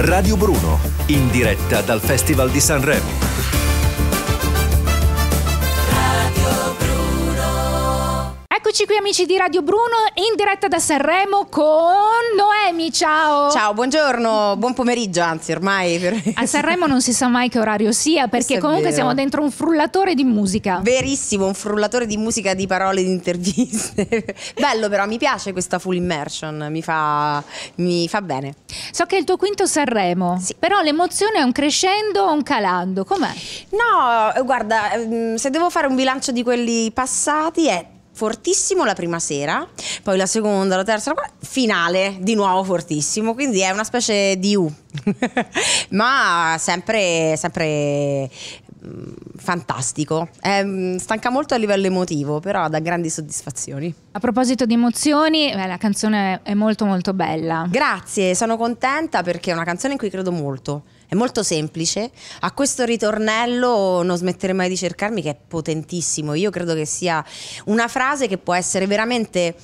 Radio Bruno, in diretta dal Festival di Sanremo. Eccoci qui amici di Radio Bruno in diretta da Sanremo con Noemi, ciao! Ciao, buongiorno, buon pomeriggio anzi ormai. Per... A Sanremo non si sa mai che orario sia perché comunque siamo dentro un frullatore di musica. Verissimo, un frullatore di musica, di parole, di interviste. Bello però, mi piace questa full immersion, mi fa, mi fa bene. So che è il tuo quinto Sanremo, sì. però l'emozione è un crescendo o un calando, com'è? No, guarda, ehm, se devo fare un bilancio di quelli passati è fortissimo la prima sera, poi la seconda, la terza, la quarta, finale di nuovo fortissimo, quindi è una specie di U, ma sempre, sempre mm, fantastico. Eh, stanca molto a livello emotivo, però dà grandi soddisfazioni. A proposito di emozioni, beh, la canzone è molto molto bella. Grazie, sono contenta perché è una canzone in cui credo molto è molto semplice. A questo ritornello non smettere mai di cercarmi che è potentissimo. Io credo che sia una frase che può essere veramente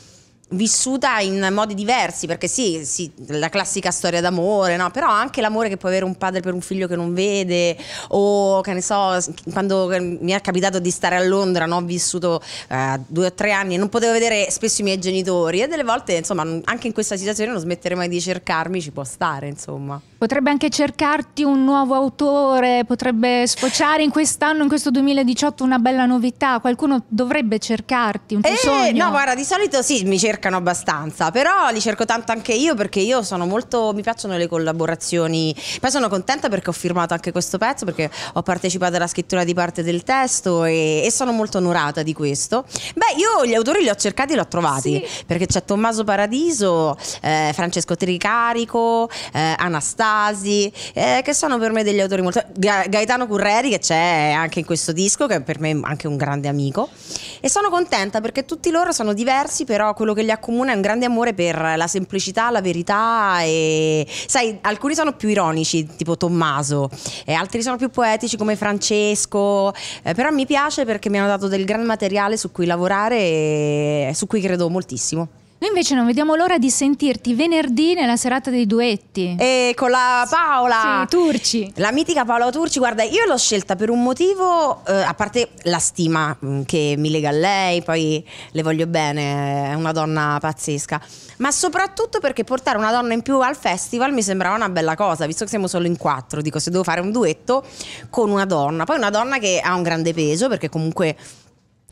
vissuta in modi diversi, perché sì, sì la classica storia d'amore, no? però anche l'amore che può avere un padre per un figlio che non vede, o che ne so, quando mi è capitato di stare a Londra, no? ho vissuto eh, due o tre anni e non potevo vedere spesso i miei genitori e delle volte, insomma, anche in questa situazione non smettere mai di cercarmi, ci può stare, insomma. Potrebbe anche cercarti un nuovo autore, potrebbe sfociare in quest'anno, in questo 2018, una bella novità, qualcuno dovrebbe cercarti, un tuo eh, sogno. No, guarda, di solito sì, mi cerca cercano abbastanza, però li cerco tanto anche io perché io sono molto, mi piacciono le collaborazioni, poi sono contenta perché ho firmato anche questo pezzo, perché ho partecipato alla scrittura di parte del testo e, e sono molto onorata di questo. Beh, io gli autori li ho cercati e li ho trovati, sì. perché c'è Tommaso Paradiso, eh, Francesco Tricarico, eh, Anastasi, eh, che sono per me degli autori molto... Ga- Gaetano Curreri che c'è anche in questo disco, che per me è anche un grande amico e sono contenta perché tutti loro sono diversi, però quello che li accomuna è un grande amore per la semplicità, la verità e sai, alcuni sono più ironici, tipo Tommaso, e altri sono più poetici come Francesco, eh, però mi piace perché mi hanno dato del gran materiale su cui lavorare e su cui credo moltissimo. Noi invece non vediamo l'ora di sentirti venerdì nella serata dei duetti. E con la Paola. Sì, Turci. La mitica Paola Turci, guarda, io l'ho scelta per un motivo, eh, a parte la stima mm, che mi lega a lei, poi le voglio bene, è una donna pazzesca, ma soprattutto perché portare una donna in più al festival mi sembrava una bella cosa, visto che siamo solo in quattro, dico se devo fare un duetto con una donna, poi una donna che ha un grande peso perché comunque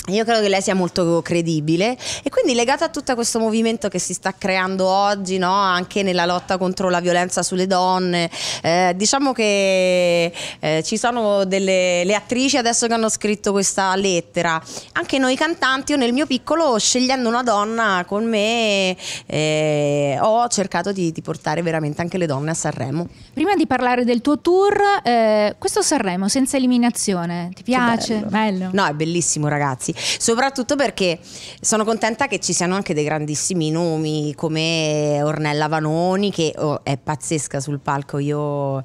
io credo che lei sia molto credibile e quindi legata a tutto questo movimento che si sta creando oggi, no? anche nella lotta contro la violenza sulle donne, eh, diciamo che eh, ci sono delle attrici adesso che hanno scritto questa lettera, anche noi cantanti, io nel mio piccolo scegliendo una donna con me eh, ho cercato di, di, portare veramente anche le donne a Sanremo. Prima di parlare del tuo tour, eh, questo Sanremo senza eliminazione, ti piace? Bello. bello. No, è bellissimo ragazzi ragazzi, soprattutto perché sono contenta che ci siano anche dei grandissimi nomi come Ornella Vanoni che oh, è pazzesca sul palco, io eh,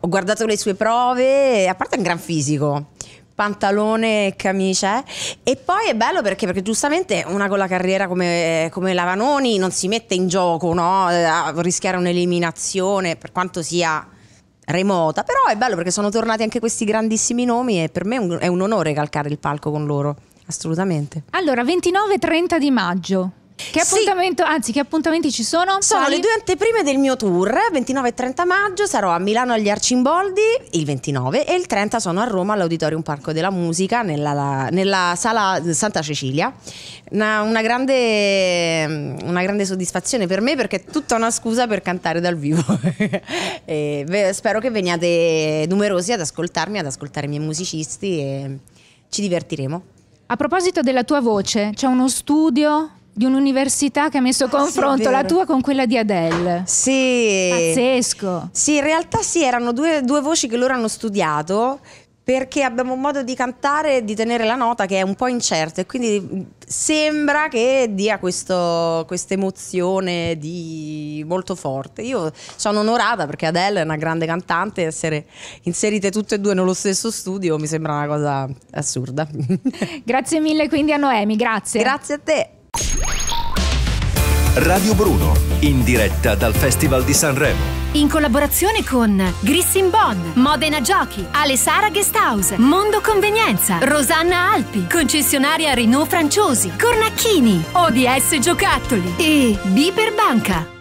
ho guardato le sue prove, a parte un gran fisico, pantalone e camicia. Eh. E poi è bello perché, perché giustamente una con la carriera come, come Lavanoni non si mette in gioco no? Eh, a rischiare un'eliminazione per quanto sia remota. Però è bello perché sono tornati anche questi grandissimi nomi e per me è un, è un onore calcare il palco con loro. Assolutamente. Allora, 29 e 30 di maggio. Che appuntamento, sì. anzi, che appuntamenti ci sono? Sono Sali? le due anteprime del mio tour. 29 e 30 maggio sarò a Milano agli Arcimboldi il 29 e il 30 sono a Roma all'Auditorium Parco della Musica nella, nella sala Santa Cecilia. Una, una, grande, una, grande, soddisfazione per me perché è tutta una scusa per cantare dal vivo. e, spero che veniate numerosi ad ascoltarmi, ad ascoltare i miei musicisti e ci divertiremo. A proposito della tua voce, c'è uno studio di un'università che ha messo a ah, confronto sì, la tua con quella di Adele. Sì. Pazzesco. Sì, in realtà sì, erano due, due voci che loro hanno studiato perché abbiamo un modo di cantare e di tenere la nota che è un po' incerta e quindi sembra che dia questa emozione di... molto forte. Io sono onorata perché Adele è una grande cantante essere inserite tutte e due nello stesso studio mi sembra una cosa assurda. Grazie mille quindi a Noemi, grazie. Grazie a te. Radio Bruno, in diretta dal Festival di Sanremo. In collaborazione con Grissin Bonn, Modena Giochi, Alessara Guesthouse, Mondo Convenienza, Rosanna Alpi, concessionaria Renault Franciosi, Cornacchini, ODS Giocattoli e Biper Banca.